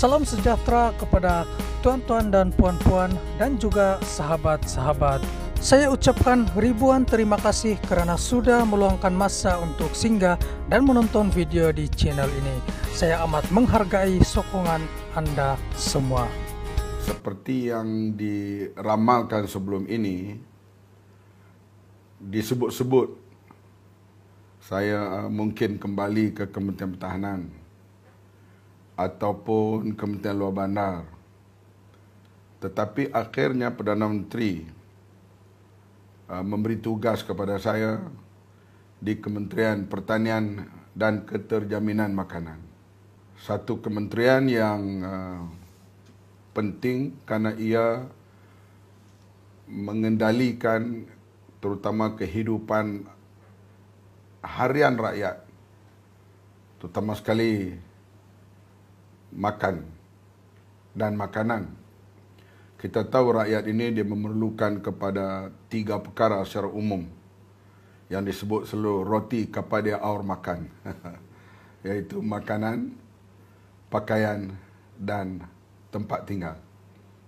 Salam sejahtera kepada tuan-tuan dan puan-puan dan juga sahabat-sahabat. Saya ucapkan ribuan terima kasih kerana sudah meluangkan masa untuk singgah dan menonton video di channel ini. Saya amat menghargai sokongan Anda semua. Seperti yang diramalkan sebelum ini, disebut-sebut saya mungkin kembali ke Kementerian Pertahanan ataupun Kementerian Luar Bandar. Tetapi akhirnya Perdana Menteri uh, memberi tugas kepada saya di Kementerian Pertanian dan Keterjaminan Makanan. Satu kementerian yang uh, penting kerana ia mengendalikan terutama kehidupan harian rakyat. Terutama sekali makan dan makanan. Kita tahu rakyat ini dia memerlukan kepada tiga perkara secara umum yang disebut selalu roti kepada aur makan. Iaitu makanan, pakaian dan tempat tinggal.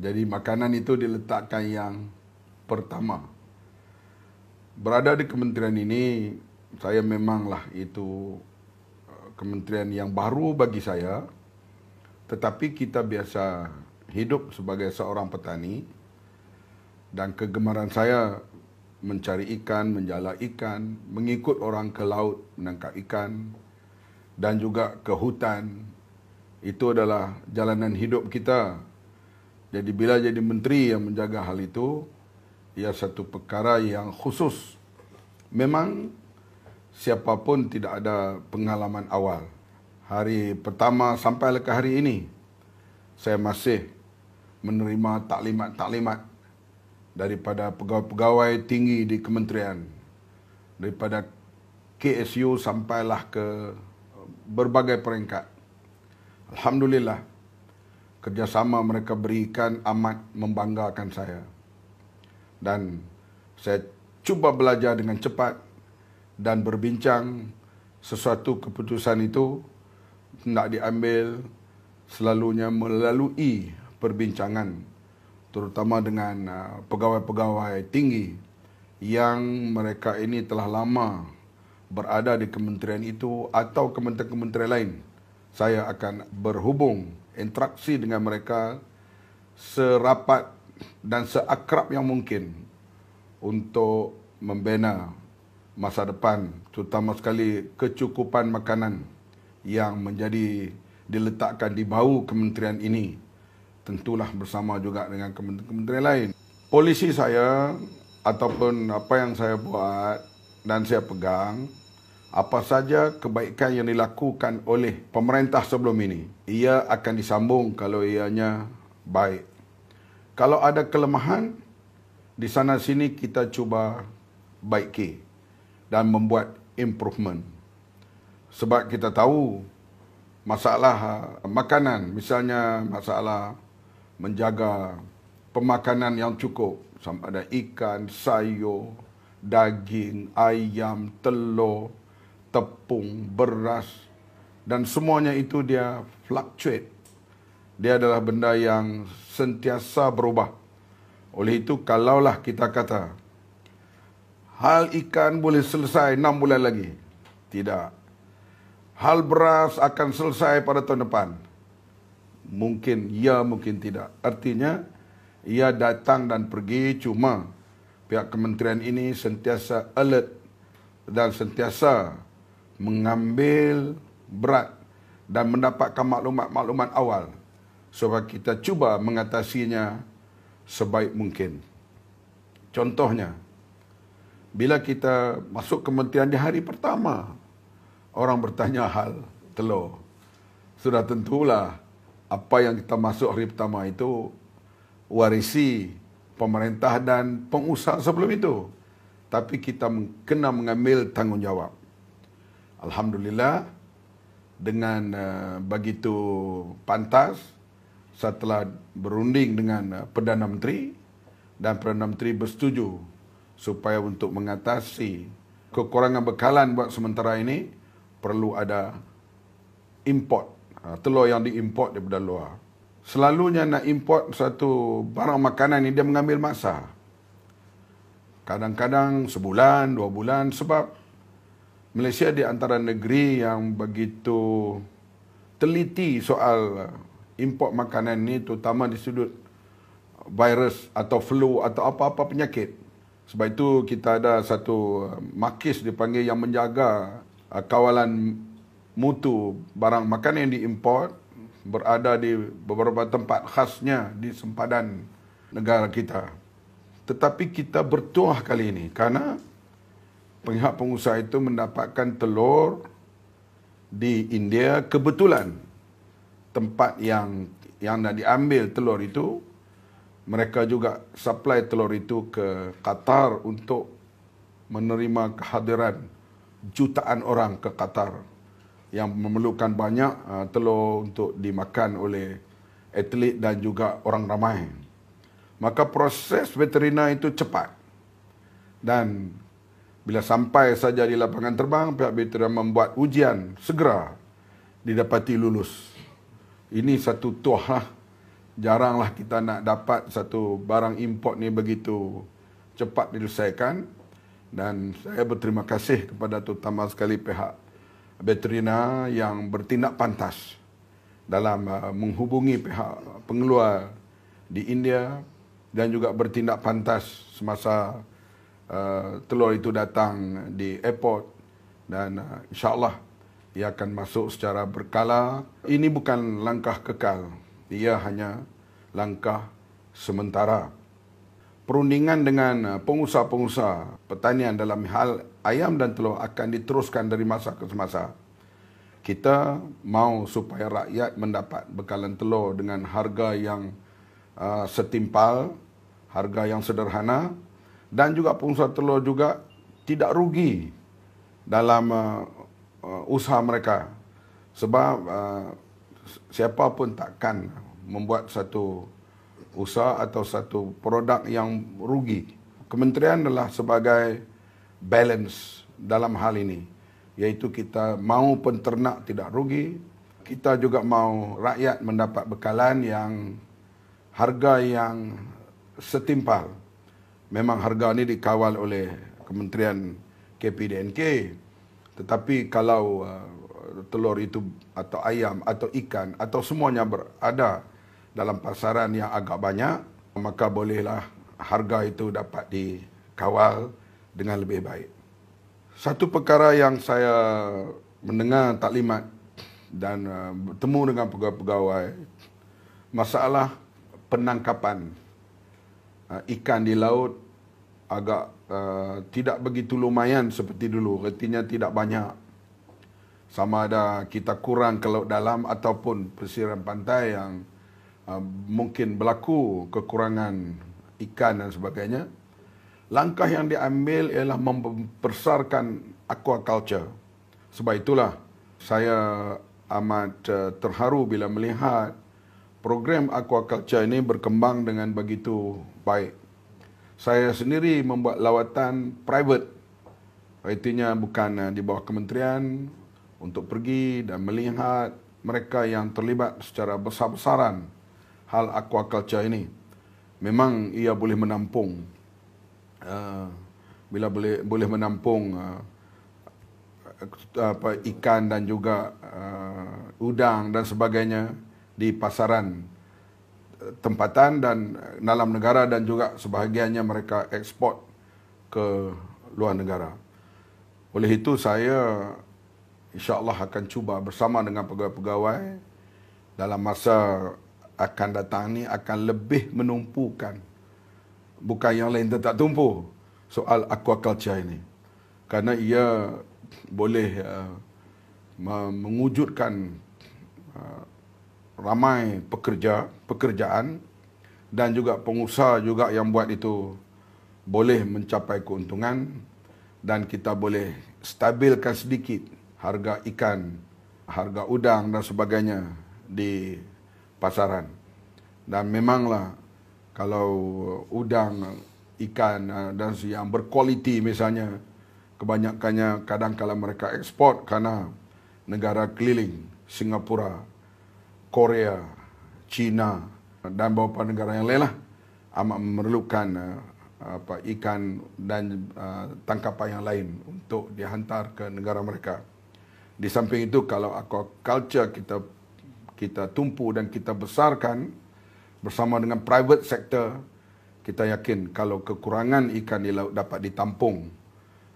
Jadi makanan itu diletakkan yang pertama. Berada di kementerian ini, saya memanglah itu eh, kementerian yang baru bagi saya. Tetapi kita biasa hidup sebagai seorang petani dan kegemaran saya mencari ikan, menjala ikan, mengikut orang ke laut menangkap ikan dan juga ke hutan. Itu adalah jalanan hidup kita. Jadi bila jadi menteri yang menjaga hal itu, ia satu perkara yang khusus. Memang siapapun tidak ada pengalaman awal hari pertama sampai ke hari ini saya masih menerima taklimat-taklimat daripada pegawai-pegawai tinggi di kementerian daripada KSU sampailah ke berbagai peringkat alhamdulillah kerjasama mereka berikan amat membanggakan saya dan saya cuba belajar dengan cepat dan berbincang sesuatu keputusan itu hendak diambil selalunya melalui perbincangan terutama dengan uh, pegawai-pegawai tinggi yang mereka ini telah lama berada di kementerian itu atau kementerian-kementerian lain saya akan berhubung interaksi dengan mereka serapat dan seakrab yang mungkin untuk membina masa depan terutama sekali kecukupan makanan yang menjadi diletakkan di bahu kementerian ini tentulah bersama juga dengan kementerian lain. Polisi saya ataupun apa yang saya buat dan saya pegang apa saja kebaikan yang dilakukan oleh pemerintah sebelum ini ia akan disambung kalau ianya baik. Kalau ada kelemahan di sana sini kita cuba baiki dan membuat improvement sebab kita tahu masalah ah, makanan misalnya masalah menjaga pemakanan yang cukup sama ada ikan, sayur, daging, ayam, telur, tepung, beras dan semuanya itu dia fluctuate. Dia adalah benda yang sentiasa berubah. Oleh itu kalaulah kita kata hal ikan boleh selesai 6 bulan lagi. Tidak hal beras akan selesai pada tahun depan. Mungkin ya, mungkin tidak. Artinya, ia datang dan pergi cuma pihak kementerian ini sentiasa alert dan sentiasa mengambil berat dan mendapatkan maklumat-maklumat awal supaya kita cuba mengatasinya sebaik mungkin. Contohnya, bila kita masuk kementerian di hari pertama, orang bertanya hal telur. Sudah tentulah apa yang kita masuk hari pertama itu warisi pemerintah dan pengusaha sebelum itu. Tapi kita kena mengambil tanggungjawab. Alhamdulillah dengan eh, begitu pantas setelah berunding dengan eh, Perdana Menteri dan Perdana Menteri bersetuju supaya untuk mengatasi kekurangan bekalan buat sementara ini perlu ada import ha, telur yang diimport daripada luar. Selalunya nak import satu barang makanan ini dia mengambil masa. Kadang-kadang sebulan, dua bulan sebab Malaysia di antara negeri yang begitu teliti soal import makanan ini terutama di sudut virus atau flu atau apa-apa penyakit. Sebab itu kita ada satu makis dipanggil yang menjaga uh, kawalan mutu barang makan yang diimport berada di beberapa tempat khasnya di sempadan negara kita. Tetapi kita bertuah kali ini kerana pihak pengusaha itu mendapatkan telur di India kebetulan tempat yang yang nak diambil telur itu mereka juga supply telur itu ke Qatar untuk menerima kehadiran jutaan orang ke Qatar yang memerlukan banyak uh, telur untuk dimakan oleh atlet dan juga orang ramai. Maka proses veterina itu cepat. Dan bila sampai saja di lapangan terbang, pihak veterina membuat ujian segera didapati lulus. Ini satu tuah lah. Jaranglah kita nak dapat satu barang import ni begitu cepat diselesaikan dan saya berterima kasih kepada terutama sekali pihak Betrina yang bertindak pantas dalam uh, menghubungi pihak pengeluar di India dan juga bertindak pantas semasa uh, telur itu datang di airport dan uh, insyaallah ia akan masuk secara berkala ini bukan langkah kekal ia hanya langkah sementara perundingan dengan uh, pengusaha-pengusaha pertanian dalam hal ayam dan telur akan diteruskan dari masa ke semasa. Kita mahu supaya rakyat mendapat bekalan telur dengan harga yang uh, setimpal, harga yang sederhana dan juga pengusaha telur juga tidak rugi dalam uh, uh, usaha mereka. Sebab uh, siapa pun takkan membuat satu usaha atau satu produk yang rugi. Kementerian adalah sebagai balance dalam hal ini. Iaitu kita mahu penternak tidak rugi, kita juga mahu rakyat mendapat bekalan yang harga yang setimpal. Memang harga ini dikawal oleh Kementerian KPDNK. Tetapi kalau uh, telur itu atau ayam atau ikan atau semuanya berada dalam pasaran yang agak banyak, maka bolehlah harga itu dapat dikawal dengan lebih baik. Satu perkara yang saya mendengar taklimat dan uh, bertemu dengan pegawai-pegawai, masalah penangkapan uh, ikan di laut agak uh, tidak begitu lumayan seperti dulu, artinya tidak banyak sama ada kita kurang ke laut dalam ataupun persiran pantai yang Ah, mungkin berlaku kekurangan ikan dan sebagainya, langkah yang diambil ialah mempersarkan aquaculture. Sebab itulah saya amat uh, terharu bila melihat program aquaculture ini berkembang dengan begitu baik. Saya sendiri membuat lawatan private, artinya bukan uh, di bawah kementerian, untuk pergi dan melihat mereka yang terlibat secara besar-besaran hal aquaculture ini memang ia boleh menampung uh, bila boleh boleh menampung uh, apa ikan dan juga uh, udang dan sebagainya di pasaran uh, tempatan dan dalam negara dan juga sebahagiannya mereka ekspor ke luar negara. Oleh itu saya insya-Allah akan cuba bersama dengan pegawai-pegawai dalam masa akan datang ni akan lebih menumpukan bukan yang lain tetap tumpu soal aquaculture ini kerana ia boleh uh, mengwujudkan uh, ramai pekerja pekerjaan dan juga pengusaha juga yang buat itu boleh mencapai keuntungan dan kita boleh stabilkan sedikit harga ikan harga udang dan sebagainya di pasaran. Dan memanglah kalau udang, ikan eh, dan yang berkualiti misalnya kebanyakannya kadang kala mereka ekspor kerana negara keliling Singapura, Korea, China dan beberapa negara yang lainlah amat memerlukan eh, apa ikan dan uh, tangkapan yang lain untuk dihantar ke negara mereka. Di samping itu kalau aquaculture kita kita tumpu dan kita besarkan bersama dengan private sector kita yakin kalau kekurangan ikan di laut dapat ditampung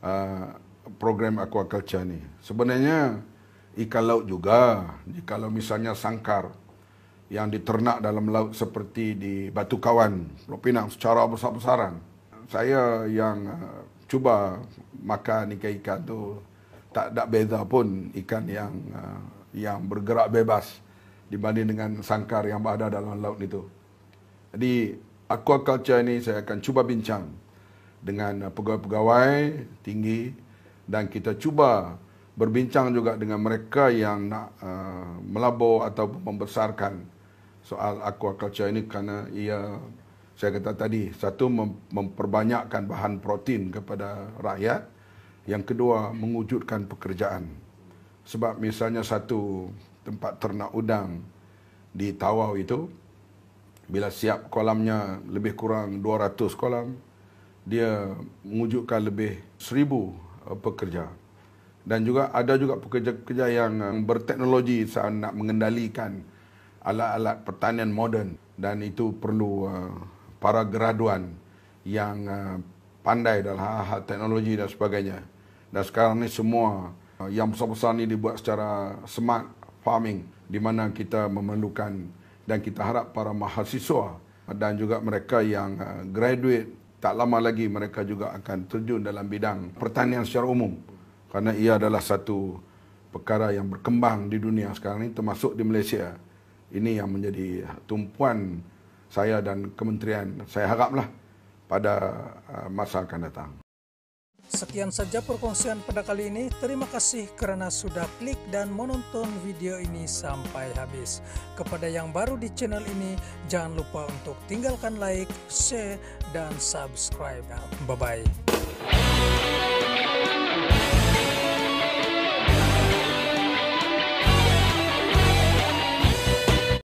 uh, program aquaculture ni sebenarnya ikan laut juga kalau misalnya sangkar yang diternak dalam laut seperti di Batu Kawan Pulau Pinang secara besar-besaran saya yang uh, cuba makan ikan-ikan tu tak ada beza pun ikan yang uh, yang bergerak bebas dibanding dengan sangkar yang ada dalam laut itu. Jadi aquaculture ini saya akan cuba bincang dengan uh, pegawai-pegawai tinggi dan kita cuba berbincang juga dengan mereka yang nak uh, melabur ataupun membesarkan soal aquaculture ini kerana ia saya kata tadi satu memperbanyakkan bahan protein kepada rakyat yang kedua mewujudkan pekerjaan sebab misalnya satu tempat ternak udang di Tawau itu bila siap kolamnya lebih kurang 200 kolam dia mengujukkan lebih 1000 uh, pekerja dan juga ada juga pekerja-pekerja yang uh, berteknologi saat nak mengendalikan alat-alat pertanian moden dan itu perlu uh, para graduan yang pandai dalam hal-hal teknologi dan sebagainya dan sekarang ni semua yang besar-besar ni dibuat secara smart farming di mana kita memerlukan dan kita harap para mahasiswa dan juga mereka yang uh, graduate tak lama lagi mereka juga akan terjun dalam bidang pertanian secara umum kerana ia adalah satu perkara yang berkembang di dunia sekarang ini termasuk di Malaysia. Ini yang menjadi tumpuan saya dan kementerian. Saya haraplah pada uh, masa akan datang. Sekian saja perkongsian pada kali ini. Terima kasih karena sudah klik dan menonton video ini sampai habis. Kepada yang baru di channel ini, jangan lupa untuk tinggalkan like, share, dan subscribe. Bye-bye.